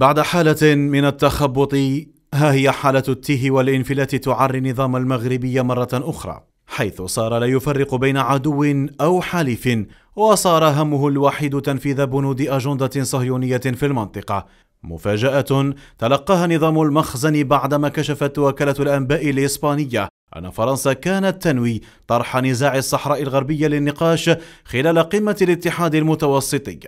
بعد حالة من التخبط ها هي حالة التيه والانفلات تعري النظام المغربي مرة أخرى حيث صار لا يفرق بين عدو أو حليف وصار همه الوحيد تنفيذ بنود أجندة صهيونية في المنطقة مفاجأة تلقاها نظام المخزن بعدما كشفت وكالة الأنباء الإسبانية أن فرنسا كانت تنوي طرح نزاع الصحراء الغربية للنقاش خلال قمة الاتحاد المتوسطي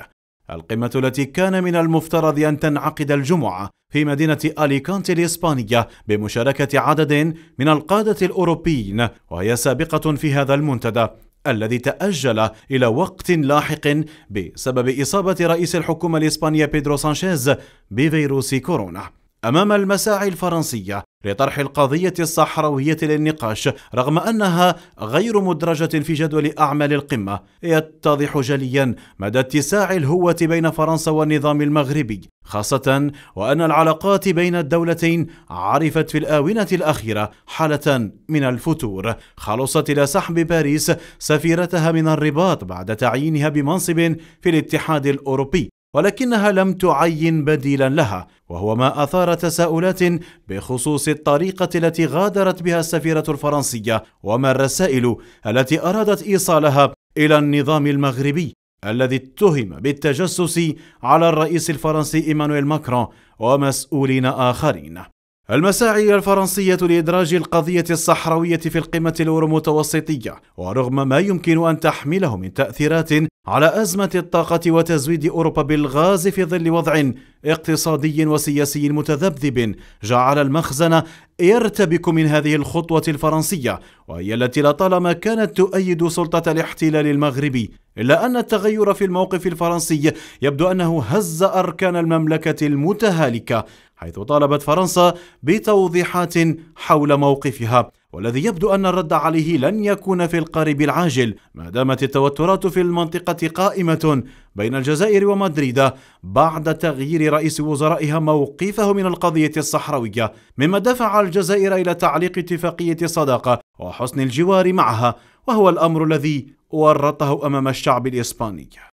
القمة التي كان من المفترض أن تنعقد الجمعة في مدينة أليكانتي الإسبانية بمشاركة عدد من القادة الأوروبيين وهي سابقة في هذا المنتدى الذي تأجل إلى وقت لاحق بسبب إصابة رئيس الحكومة الإسبانية بيدرو سانشيز بفيروس كورونا أمام المساعي الفرنسية لطرح القضية الصحراوية للنقاش رغم أنها غير مدرجة في جدول أعمال القمة يتضح جليا مدى اتساع الهوة بين فرنسا والنظام المغربي خاصة وأن العلاقات بين الدولتين عرفت في الآونة الأخيرة حالة من الفتور خلصت إلى سحب باريس سفيرتها من الرباط بعد تعيينها بمنصب في الاتحاد الأوروبي ولكنها لم تعين بديلا لها وهو ما اثار تساؤلات بخصوص الطريقه التي غادرت بها السفيره الفرنسيه وما الرسائل التي ارادت ايصالها الى النظام المغربي الذي اتهم بالتجسس على الرئيس الفرنسي ايمانويل ماكرون ومسؤولين اخرين المساعي الفرنسية لإدراج القضية الصحراوية في القمة الأورومتوسطية ورغم ما يمكن أن تحمله من تأثيرات على أزمة الطاقة وتزويد أوروبا بالغاز في ظل وضع اقتصادي وسياسي متذبذب جعل المخزن يرتبك من هذه الخطوة الفرنسية وهي التي لطالما كانت تؤيد سلطة الاحتلال المغربي إلا أن التغير في الموقف الفرنسي يبدو أنه هز أركان المملكة المتهالكة حيث طالبت فرنسا بتوضيحات حول موقفها والذي يبدو أن الرد عليه لن يكون في القريب العاجل ما دامت التوترات في المنطقة قائمة بين الجزائر ومدريد بعد تغيير رئيس وزرائها موقفه من القضية الصحراوية مما دفع الجزائر إلى تعليق اتفاقية الصداقة وحسن الجوار معها وهو الأمر الذي ورطه أمام الشعب الإسباني